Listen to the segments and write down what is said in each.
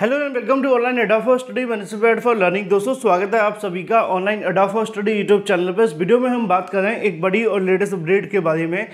hello and welcome to online Adafo study management for learning दोस्तों स्वागत है आप सभी का online Adafo study YouTube channel पर इस वीडियो में हम बात कर रहे हैं एक बड़ी और लेटेस्ट अपडेट के बारे में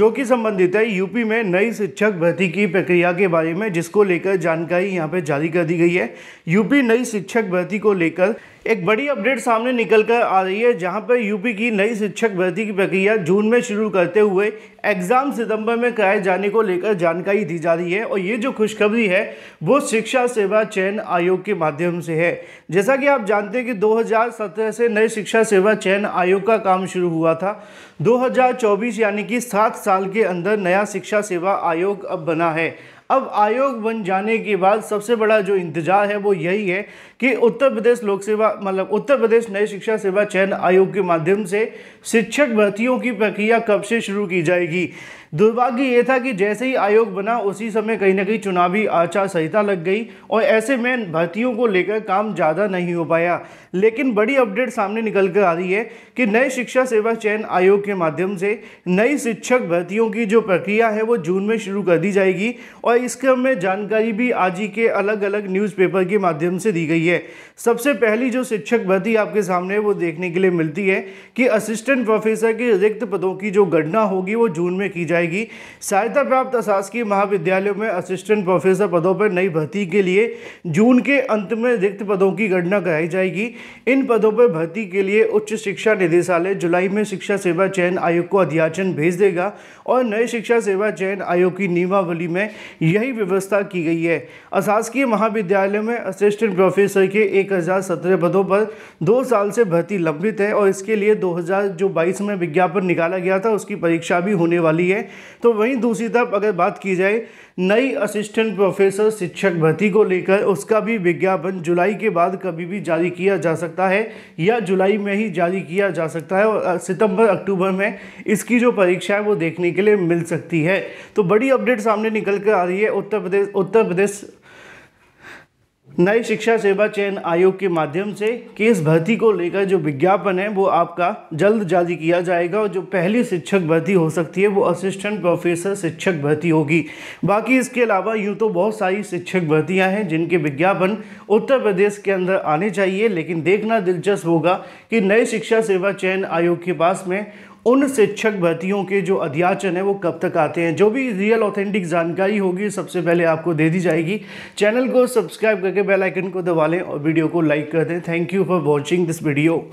जो कि संबंधित है यूपी में नई शिक्षक भर्ती की प्रक्रिया के बारे में जिसको लेकर जानकारी यहाँ पर जारी कर दी गई है यूपी नई शिक्षक भर्ती को लेकर एक बड़ी अपडेट सामने निकल कर आ रही है जहां पर यूपी की नई शिक्षक भर्ती की प्रक्रिया जून में शुरू करते हुए एग्ज़ाम सितंबर में कराए जाने को लेकर जानकारी दी जा रही है और ये जो खुशखबरी है वो शिक्षा सेवा चयन आयोग के माध्यम से है जैसा कि आप जानते हैं कि 2017 से नए शिक्षा सेवा चयन आयोग का काम शुरू हुआ था 2024 यानी कि सात साल के अंदर नया शिक्षा सेवा आयोग अब बना है अब आयोग बन जाने के बाद सबसे बड़ा जो इंतजार है वो यही है कि उत्तर प्रदेश लोक सेवा मतलब उत्तर प्रदेश नए शिक्षा सेवा चयन आयोग के माध्यम से शिक्षक भर्तियों की प्रक्रिया कब से शुरू की जाएगी दुर्भाग्य ये था कि जैसे ही आयोग बना उसी समय कहीं ना कहीं चुनावी आचार संहिता लग गई और ऐसे में भर्तियों को लेकर काम ज़्यादा नहीं हो पाया लेकिन बड़ी अपडेट सामने निकल कर आ रही है कि नए शिक्षा सेवा चयन आयोग के माध्यम से नई शिक्षक भर्तियों की जो प्रक्रिया है वो जून में शुरू कर दी जाएगी और इस क्रम में जानकारी भी आज ही के अलग अलग न्यूज़पेपर के माध्यम से दी गई है सबसे पहली जो शिक्षक भर्ती आपके सामने वो देखने के लिए मिलती है कि असिस्टेंट प्रोफेसर के रिक्त पदों की जो गणना होगी वो जून में की जाएगी जाएगी सहायता प्राप्त अशासकीय महाविद्यालयों में असिस्टेंट प्रोफेसर पदों पर नई भर्ती के लिए जून के अंत में रिक्त पदों की गणना कराई जाएगी इन पदों पर भर्ती के लिए उच्च शिक्षा निदेशालय जुलाई में शिक्षा सेवा चयन आयोग को अध्याचन भेज देगा और नए शिक्षा सेवा चयन आयोग की नियमावली में यही व्यवस्था की गई है अशासकीय महाविद्यालय में असिस्टेंट प्रोफेसर के एक पदों पर दो साल से भर्ती लंबित है और इसके लिए 2000 जो बाईस में विज्ञापन निकाला गया था उसकी परीक्षा भी होने वाली है तो वहीं दूसरी तरफ अगर बात की जाए नई असिस्टेंट प्रोफेसर शिक्षक भर्ती को लेकर उसका भी विज्ञापन जुलाई के बाद कभी भी जारी किया जा सकता है या जुलाई में ही जारी किया जा सकता है और सितंबर अक्टूबर में इसकी जो परीक्षा है वो देखने के लिए मिल सकती है तो बड़ी अपडेट सामने निकल कर आ रही है उत्तर प्रदेश उत्तर प्रदेश नई शिक्षा सेवा चयन आयोग के माध्यम से केस भर्ती को लेकर जो विज्ञापन है वो आपका जल्द जारी किया जाएगा और जो पहली शिक्षक भर्ती हो सकती है वो असिस्टेंट प्रोफेसर शिक्षक भर्ती होगी बाकी इसके अलावा यूँ तो बहुत सारी शिक्षक भर्तियां हैं जिनके विज्ञापन उत्तर प्रदेश के अंदर आने चाहिए लेकिन देखना दिलचस्प होगा कि नई शिक्षा सेवा चयन आयोग के पास में उन शिक्षक भर्तियों के जो अध्याचन है वो कब तक आते हैं जो भी रियल ऑथेंटिक जानकारी होगी सबसे पहले आपको दे दी जाएगी चैनल को सब्सक्राइब करके बेल आइकन को दबा लें और वीडियो को लाइक कर दें thank you for watching this video